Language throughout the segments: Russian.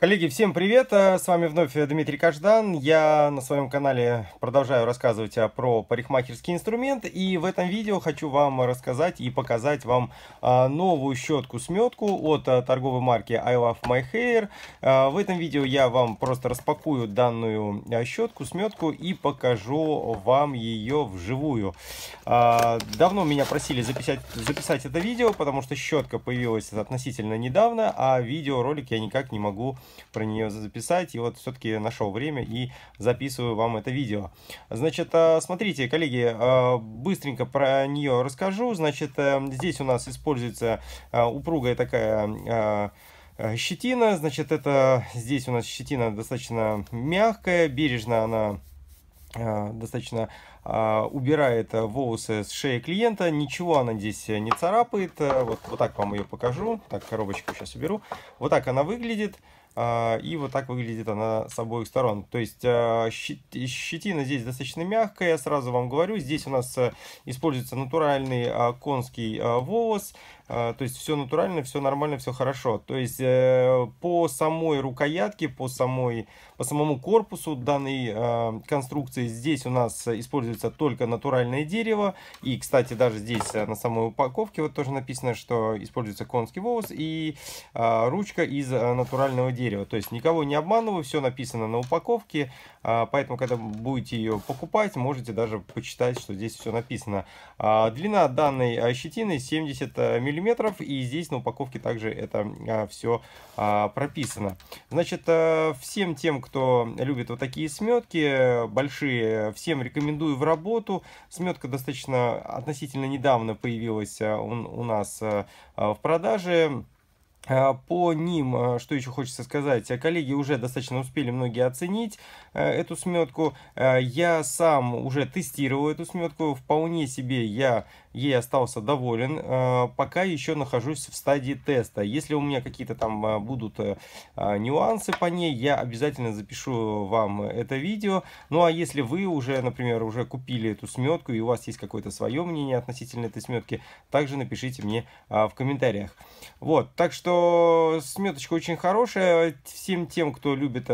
Коллеги, всем привет! Э, с вами вновь Дмитрий Каждан. Я на своем канале продолжаю рассказывать э, про парикмахерский инструмент. И в этом видео хочу вам рассказать и показать вам э, новую щетку-сметку от торговой марки I Love My Hair. В этом видео я вам просто распакую данную щетку-сметку и покажу вам ее вживую. Давно меня просили записать, записать это видео, потому что щетка появилась относительно недавно, а видеоролик я никак не могу про нее записать. И вот все-таки нашел время и записываю вам это видео. Значит, э, смотрите, коллеги, э, быстренько про нее расскажу. Значит, э, здесь у нас используется упругая такая щетина. Значит, это здесь у нас щетина достаточно мягкая, бережно она достаточно убирает волосы с шеи клиента, ничего она здесь не царапает, вот, вот так вам ее покажу, так коробочку сейчас уберу, вот так она выглядит, а, и вот так выглядит она с обоих сторон. То есть а, щетина здесь достаточно мягкая, сразу вам говорю. Здесь у нас э, используется натуральный а, конский волос. А, то есть все натурально, все нормально, все хорошо. То есть э, по самой рукоятке, по, самой, по самому корпусу данной э, конструкции здесь у нас используется только натуральное дерево. И, кстати, даже здесь э, на самой упаковке вот тоже написано, что используется конский волос и ручка из натурального дерева. То есть никого не обманываю, все написано на упаковке, а, поэтому когда будете ее покупать, можете даже почитать, что здесь все написано. А, длина данной щетины 70 мм миллиметров. И здесь на упаковке также это а, все а, прописано. Значит, э, всем тем, кто любит вот такие сметки, большие, всем рекомендую в работу. Сметка достаточно относительно недавно появилась э, у нас э, в продаже. По ним, что еще хочется сказать, коллеги уже достаточно успели многие оценить эту сметку. Я сам уже тестировал эту сметку, вполне себе я ей остался доволен. Э, пока еще нахожусь в стадии теста. Если у меня какие-то там э, будут э, а, нюансы по ней, я обязательно запишу вам это видео. Ну а если вы уже, например, уже купили эту сметку и у вас есть какое-то свое мнение относительно этой сметки, также напишите мне а, в комментариях. Вот, так что сметочка очень хорошая. Всем тем, кто любит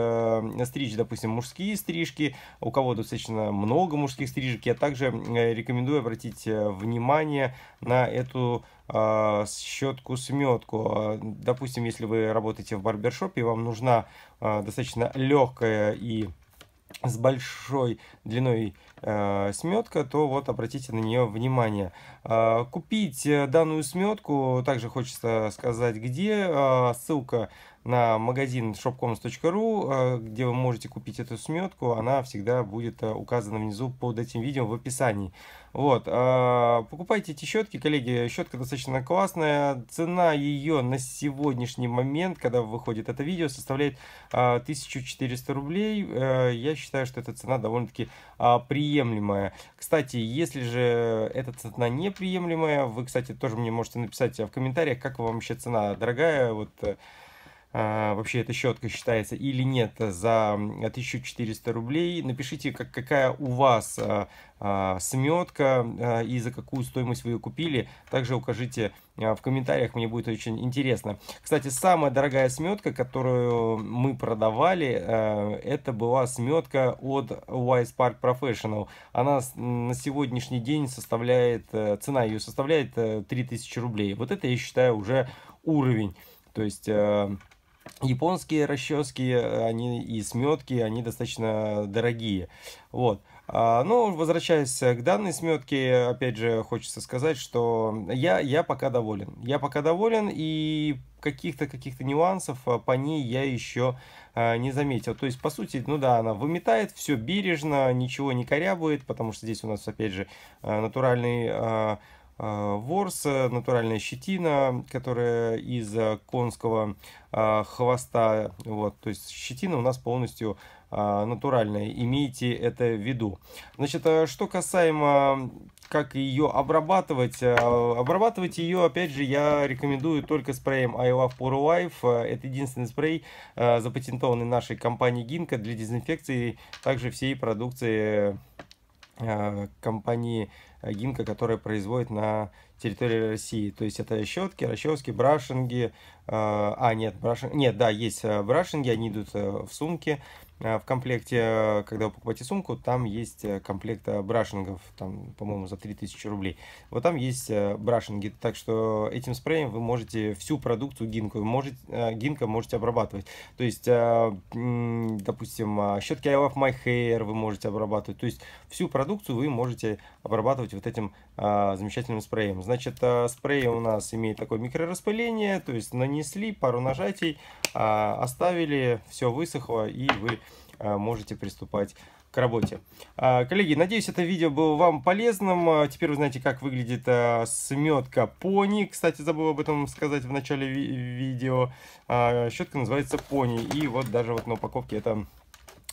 стричь, допустим, мужские стрижки, у кого достаточно много мужских стрижек, я также рекомендую обратить внимание внимание на эту а, щетку-сметку. А, допустим, если вы работаете в барбершопе, вам нужна а, достаточно легкая и с большой длиной Э, сметка, то вот обратите на нее внимание. А, купить э, данную сметку также хочется сказать где. А, ссылка на магазин shopcoms.ru, э, где вы можете купить эту сметку, она всегда будет указана внизу под этим видео в описании. Вот, а, покупайте эти щетки, коллеги, щетка достаточно классная, цена ее на сегодняшний момент, когда выходит это видео, составляет 1400 рублей, я считаю, что эта цена довольно-таки приятная приемлемая. Кстати, если же эта цена неприемлемая, вы, кстати, тоже мне можете написать э, в комментариях, как вам вообще цена дорогая, вот э, а, вообще эта щетка считается или нет за 1400 рублей. Напишите, как, какая у вас а, а, сметка а, и за какую стоимость вы ее купили. Также укажите а, в комментариях, мне будет очень интересно. Кстати, самая дорогая сметка, которую мы продавали, а, это была сметка от Wise Park Professional. Она на сегодняшний день составляет, э, цена ее составляет 3000 э, рублей. Вот это я считаю уже уровень. То есть э, японские расчески, они и сметки, они достаточно дорогие. Вот. А, ну возвращаясь к данной сметке, опять же, хочется сказать, что я, я пока доволен. Я пока доволен, и каких-то каких-то нюансов а, по ней я еще а, не заметил. То есть, по сути, ну да, она выметает все бережно, ничего не корябует, потому что здесь у нас, опять же, натуральный Э, Ворс, натуральная щетина, которая из э, конского э, хвоста. Вот, то есть щетина у нас полностью натуральная. Имейте это в виду. Значит, что касаемо как ее обрабатывать. Обрабатывать ее, опять же, я рекомендую только спреем I Love Pure Life. Это единственный спрей, запатентованный нашей компанией Гинка для дезинфекции также всей продукции Э, компании Гинка, которая производит на территории России. То есть это щетки, расчески, брашинги. Э, а, нет, брашинги. Нет, да, есть э, брашинги, они идут в сумке. А, в комплекте, э, когда вы покупаете сумку, там есть э, комплект э, брашингов, там, по-моему, за 3000 рублей. Вот там есть брашинги, так что этим спреем вы можете всю продукцию гинку, можете, гинка можете обрабатывать. То есть, допустим, щетки I Love My Hair вы можете обрабатывать. То есть, всю продукцию вы можете обрабатывать вот этим замечательным спреем. Значит, спрей у нас имеет такое микрораспыление, то есть нанесли пару нажатий, оставили, все высохло и вы Э, можете приступать к работе. А, коллеги, надеюсь, это видео было вам полезным. А, теперь вы знаете, как выглядит а, сметка пони. Кстати, забыл об этом сказать в начале ви видео. Щетка называется пони. И вот даже вот на упаковке это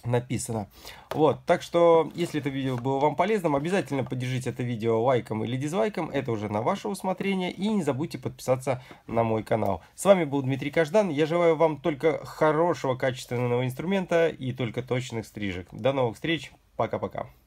написано. Вот, так что, если это видео было вам полезным, обязательно поддержите это видео лайком или дизлайком, это уже на ваше усмотрение, и не забудьте подписаться на мой канал. С вами был Дмитрий Каждан, я желаю вам только хорошего качественного инструмента и только точных стрижек. До новых встреч, пока-пока.